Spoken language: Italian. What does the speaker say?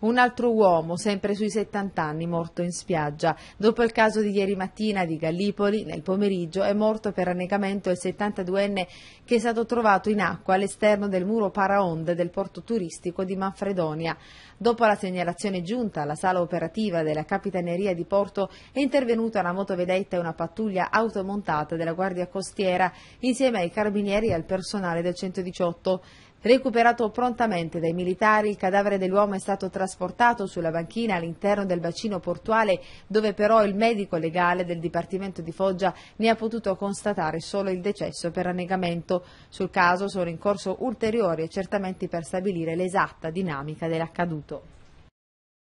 Un altro uomo, sempre sui 70 anni, morto in spiaggia. Dopo il caso di ieri mattina di Gallipoli, nel pomeriggio è morto per annegamento il 72enne che è stato trovato in acqua all'esterno del muro paraonde del porto turistico di Manfredonia. Dopo la segnalazione giunta alla sala operativa della Capitaneria di Porto è intervenuta una motovedetta e una pattuglia automontata della Guardia Costiera insieme ai carabinieri e al personale del 118. Recuperato prontamente dai militari, il cadavere dell'uomo è stato trasportato trasportato sulla banchina all'interno del bacino portuale dove però il medico legale del Dipartimento di Foggia ne ha potuto constatare solo il decesso per annegamento. Sul caso sono in corso ulteriori accertamenti per stabilire l'esatta dinamica dell'accaduto.